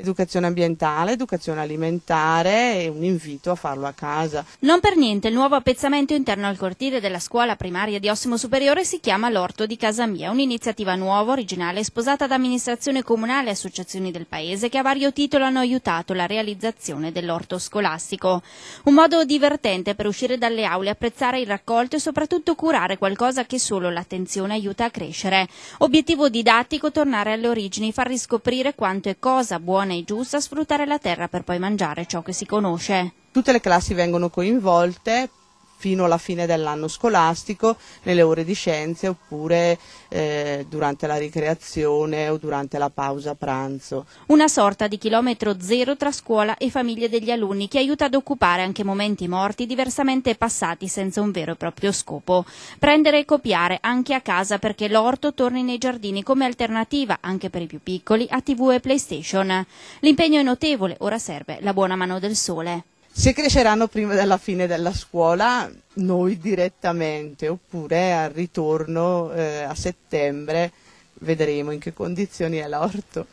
educazione ambientale, educazione alimentare e un invito a farlo a casa. Non per niente il nuovo appezzamento interno al cortile della scuola primaria di Ossimo Superiore si chiama L'Orto di Casa Mia, un'iniziativa nuova, originale, sposata da amministrazione comunale e associazioni del paese che a vario titolo hanno aiutato la realizzazione dell'orto scolastico. Un modo divertente per uscire dalle aule, apprezzare il raccolto e soprattutto curare qualcosa che solo l'attenzione aiuta a crescere. Obiettivo didattico tornare alle origini, far riscoprire quanto e cosa buona idonei giuste a sfruttare la terra per poi mangiare ciò che si conosce. Tutte le classi vengono coinvolte fino alla fine dell'anno scolastico nelle ore di scienze oppure eh, durante la ricreazione o durante la pausa pranzo. Una sorta di chilometro zero tra scuola e famiglie degli alunni che aiuta ad occupare anche momenti morti diversamente passati senza un vero e proprio scopo. Prendere e copiare anche a casa perché l'orto torni nei giardini come alternativa anche per i più piccoli a tv e playstation. L'impegno è notevole, ora serve la buona mano del sole se cresceranno prima della fine della scuola noi direttamente oppure al ritorno eh, a settembre vedremo in che condizioni è l'orto.